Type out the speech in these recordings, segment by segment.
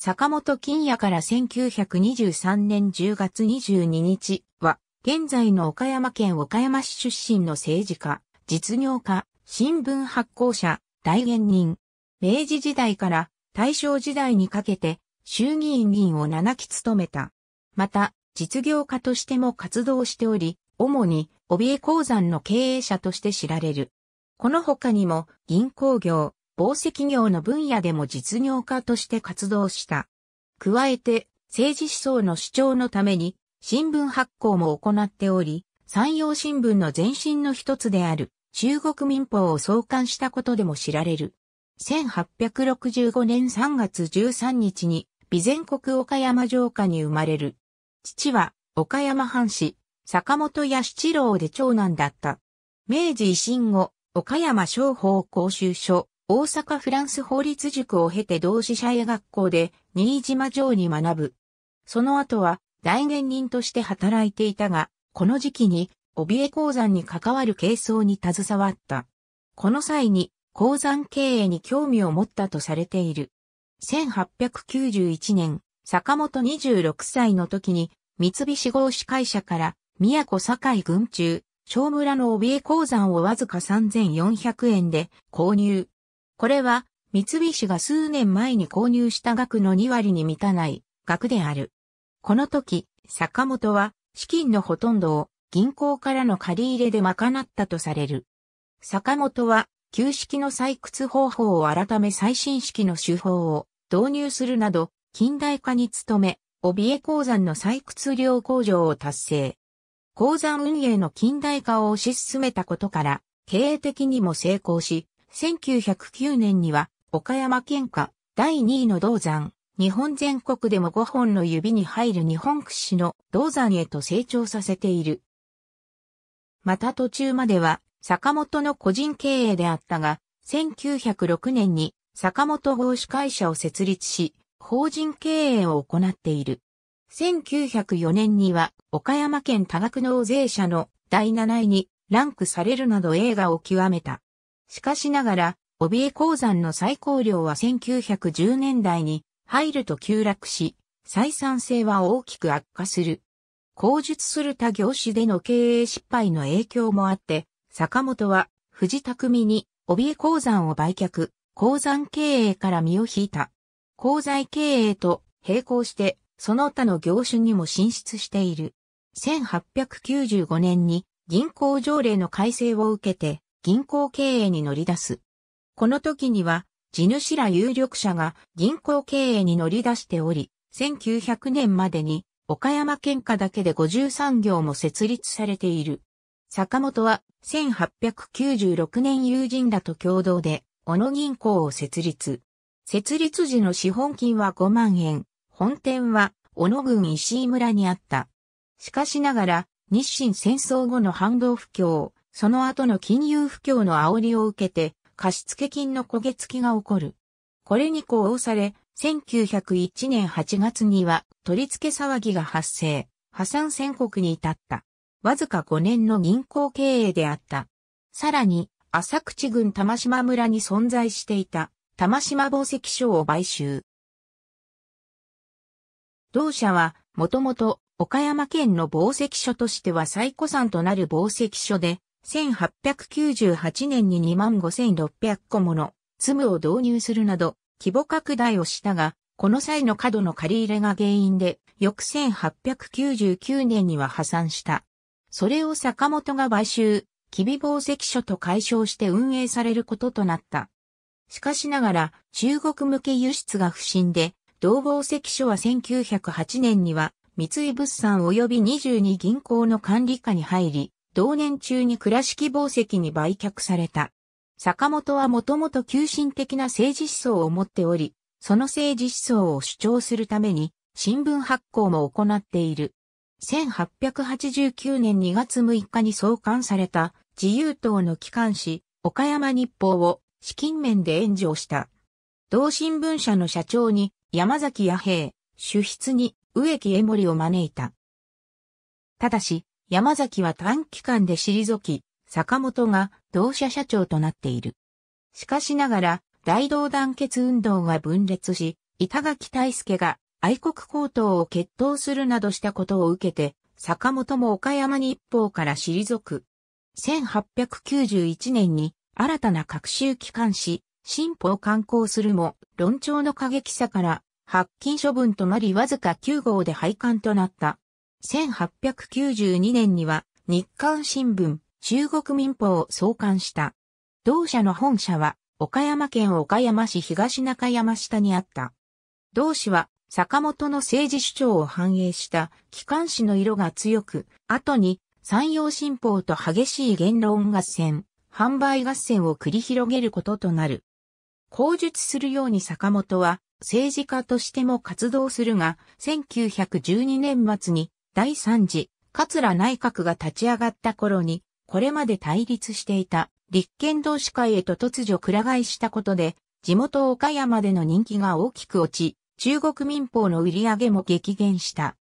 坂本金也から1923年10月22日は、現在の岡山県岡山市出身の政治家、実業家、新聞発行者、大芸人。明治時代から大正時代にかけて衆議院議員を7期務めた。また、実業家としても活動しており、主に、帯江鉱山の経営者として知られる。この他にも、銀行業、防石業の分野でも実業家として活動した。加えて、政治思想の主張のために、新聞発行も行っており、山陽新聞の前身の一つである、中国民報を創刊したことでも知られる。1865年3月13日に、備前国岡山城下に生まれる。父は、岡山藩士、坂本屋七郎で長男だった。明治維新後、岡山商法公衆所、大阪フランス法律塾を経て同志社英学校で新島城に学ぶ。その後は大言人として働いていたが、この時期に帯江鉱山に関わる軽装に携わった。この際に鉱山経営に興味を持ったとされている。1891年、坂本26歳の時に三菱合資会社から宮古堺群中、小村の帯江鉱山をわずか3400円で購入。これは、三菱が数年前に購入した額の2割に満たない額である。この時、坂本は資金のほとんどを銀行からの借り入れで賄ったとされる。坂本は旧式の採掘方法を改め最新式の手法を導入するなど近代化に努め、帯江鉱山の採掘量工場を達成。鉱山運営の近代化を推し進めたことから、経営的にも成功し、1909年には、岡山県下第2位の銅山、日本全国でも5本の指に入る日本屈指の銅山へと成長させている。また途中までは、坂本の個人経営であったが、1906年に坂本合資会社を設立し、法人経営を行っている。1904年には岡山県多額納税者の第7位にランクされるなど映画を極めた。しかしながら、帯江鉱山の最高量は1910年代に入ると急落し、採算性は大きく悪化する。口述する他業種での経営失敗の影響もあって、坂本は藤匠に帯江鉱山を売却、鉱山経営から身を引いた。鉱材経営と並行して、その他の業種にも進出している。1895年に銀行条例の改正を受けて、銀行経営に乗り出す。この時には、地主ら有力者が銀行経営に乗り出しており、1900年までに岡山県下だけで53行も設立されている。坂本は1896年友人らと共同で、小野銀行を設立。設立時の資本金は5万円、本店は小野郡石井村にあった。しかしながら、日清戦争後の反動不況、その後の金融不況の煽りを受けて、貸付金の焦げ付きが起こる。これに呼応され、1901年8月には取り付け騒ぎが発生、破産宣告に至った。わずか5年の銀行経営であった。さらに、浅口郡玉島村に存在していた玉島宝石商を買収。同社は、もともと岡山県の宝石所としては最古産となる宝石所で、1898年に25,600個もの積むを導入するなど規模拡大をしたが、この際の過度の借り入れが原因で、翌1899年には破産した。それを坂本が買収、キビ宝石所と解消して運営されることとなった。しかしながら、中国向け輸出が不振で、同宝石所は1908年には、三井物産及び22銀行の管理下に入り、同年中に倉敷紡績に売却された。坂本はもともと急進的な政治思想を持っており、その政治思想を主張するために、新聞発行も行っている。1889年2月6日に創刊された自由党の機関紙、岡山日報を資金面で援助した。同新聞社の社長に山崎弥平、主筆に植木江森を招いた。ただし、山崎は短期間で退き、坂本が同社社長となっている。しかしながら、大同団結運動が分裂し、板垣大輔が愛国高等を決闘するなどしたことを受けて、坂本も岡山日報から退く。1891年に新たな各習機関し、新報を刊行するも、論調の過激さから、発禁処分となりわずか9号で廃刊となった。1892年には日刊新聞中国民報を創刊した。同社の本社は岡山県岡山市東中山下にあった。同氏は坂本の政治主張を反映した機関紙の色が強く、後に山陽新報と激しい言論合戦、販売合戦を繰り広げることとなる。口述するように坂本は政治家としても活動するが、1912年末に第3次、桂内閣が立ち上がった頃に、これまで対立していた立憲同志会へと突如くら替えしたことで、地元岡山での人気が大きく落ち、中国民放の売り上げも激減した。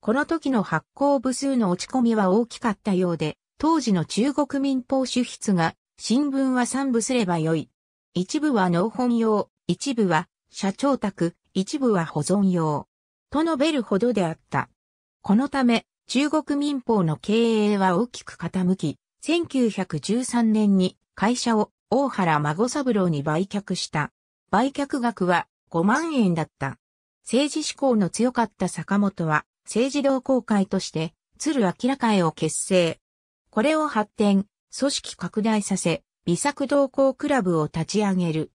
この時の発行部数の落ち込みは大きかったようで、当時の中国民法主筆が、新聞は三部すればよい。一部は農本用、一部は社長宅、一部は保存用。と述べるほどであった。このため、中国民法の経営は大きく傾き、1913年に会社を大原孫三郎に売却した。売却額は5万円だった。政治志向の強かった坂本は政治同好会として鶴明会を結成。これを発展、組織拡大させ、美作同好クラブを立ち上げる。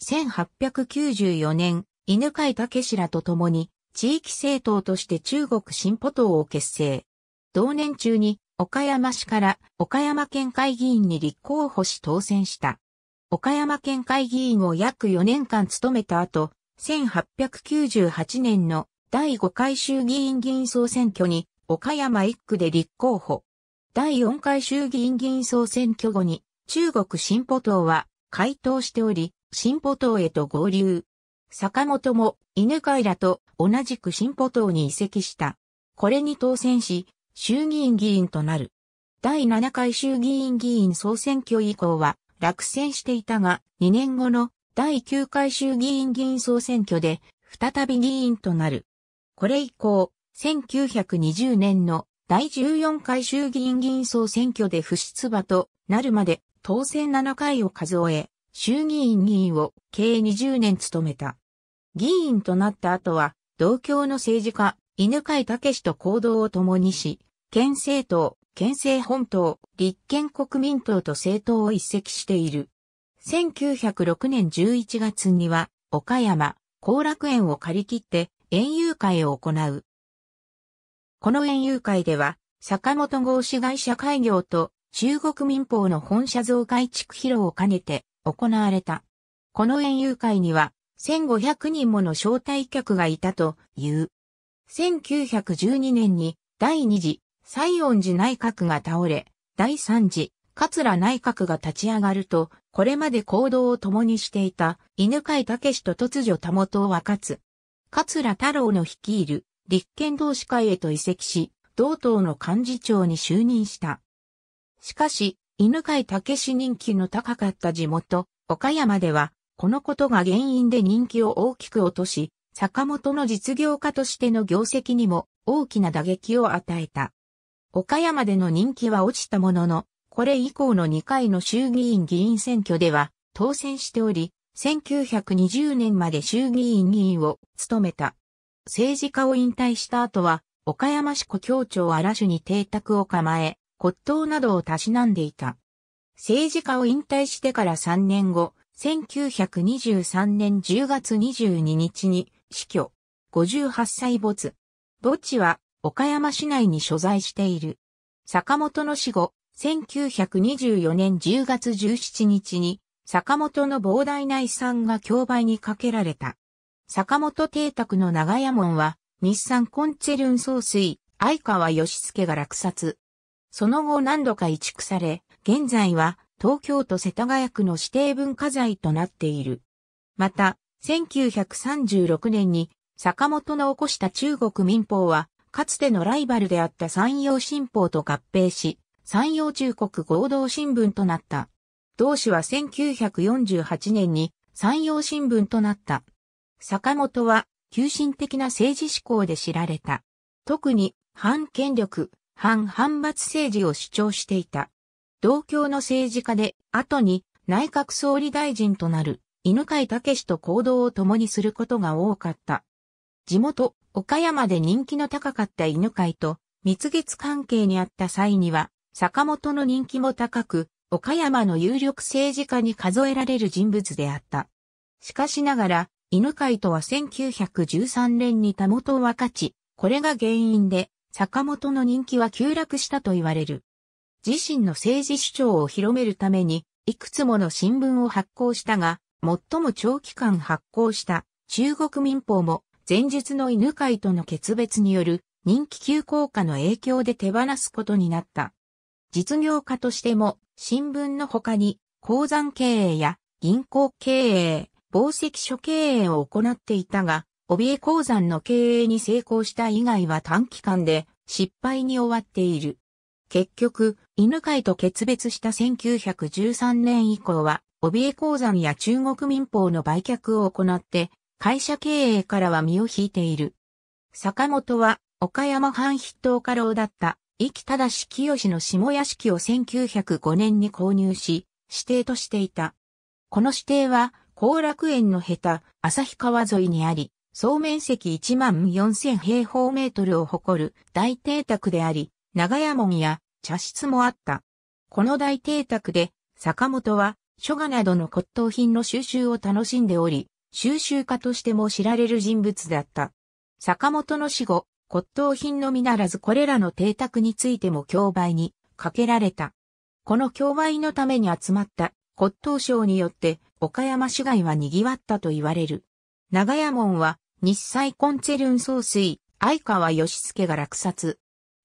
1894年、犬飼武らと共に地域政党として中国進歩党を結成。同年中に岡山市から岡山県会議員に立候補し当選した。岡山県会議員を約4年間務めた後、1898年の第5回衆議院議員総選挙に岡山1区で立候補。第4回衆議院議員総選挙後に中国進歩党は回答しており、進歩党へと合流。坂本も犬飼らと同じく進歩党に移籍した。これに当選し、衆議院議員となる。第7回衆議院議員総選挙以降は落選していたが、2年後の第9回衆議院議員総選挙で再び議員となる。これ以降、1920年の第14回衆議院議員総選挙で不出馬となるまで当選7回を数え、衆議院議員を計20年務めた。議員となった後は同郷の政治家、犬飼武と行動を共にし、県政党、県政本党、立憲国民党と政党を一席している。1906年11月には、岡山、後楽園を借り切って、園遊会を行う。この園遊会では、坂本合資会社開業と中国民法の本社増改築披露を兼ねて行われた。この園遊会には、1500人もの招待客がいたという。1912年に第2次西恩寺内閣が倒れ、第3次桂内閣が立ち上がると、これまで行動を共にしていた犬飼武と突如たもを分かつ。桂太郎の率いる立憲同志会へと移籍し、同党の幹事長に就任した。しかし、犬飼武人気の高かった地元、岡山ではこのことが原因で人気を大きく落とし、坂本の実業家としての業績にも大きな打撃を与えた。岡山での人気は落ちたものの、これ以降の2回の衆議院議員選挙では当選しており、1920年まで衆議院議員を務めた。政治家を引退した後は、岡山市古協町荒種に邸宅を構え、骨董などをたしなんでいた。政治家を引退してから3年後、1923年10月22日に死去。58歳没。墓地は岡山市内に所在している。坂本の死後、1924年10月17日に坂本の膨大な遺産が競売にかけられた。坂本邸宅の長屋門は日産コンチェルン総帥、相川義介が落札。その後何度か移築され、現在は東京都世田谷区の指定文化財となっている。また、1936年に坂本の起こした中国民法は、かつてのライバルであった山陽新報と合併し、山陽中国合同新聞となった。同氏は1948年に山陽新聞となった。坂本は、急進的な政治思考で知られた。特に、反権力、反反発政治を主張していた。同郷の政治家で、後に内閣総理大臣となる犬飼武氏と行動を共にすることが多かった。地元、岡山で人気の高かった犬飼と蜜月関係にあった際には、坂本の人気も高く、岡山の有力政治家に数えられる人物であった。しかしながら、犬飼とは1913年にたもとを分かち、これが原因で、坂本の人気は急落したと言われる。自身の政治主張を広めるために、いくつもの新聞を発行したが、最も長期間発行した中国民報も前述の犬飼との決別による人気急降下の影響で手放すことになった。実業家としても新聞の他に鉱山経営や銀行経営、宝石所経営を行っていたが、帯江鉱山の経営に成功した以外は短期間で失敗に終わっている。結局、犬飼と決別した1913年以降は、帯江鉱山や中国民法の売却を行って、会社経営からは身を引いている。坂本は、岡山藩筆頭家老だった、生きただし清の下屋敷を1905年に購入し、指定としていた。この指定は、後楽園の下手、旭川沿いにあり、総面積1万4000平方メートルを誇る大邸宅であり、長屋門や茶室もあった。この大邸宅で、坂本は、書画などの骨董品の収集を楽しんでおり、収集家としても知られる人物だった。坂本の死後、骨董品のみならずこれらの邸宅についても競売にかけられた。この競売のために集まった骨董商によって岡山市街は賑わったと言われる。長屋門は日西コンチェルン総帥、相川義助が落札。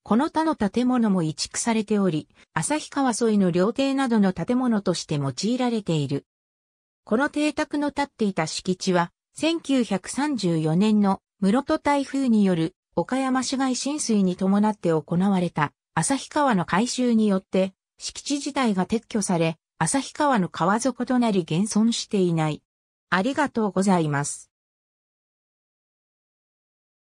この他の建物も移築されており、旭川沿いの料亭などの建物として用いられている。この邸宅の建っていた敷地は、1934年の室戸台風による岡山市街浸水に伴って行われた旭川の改修によって敷地自体が撤去され、旭川の川底となり現存していない。ありがとうございます。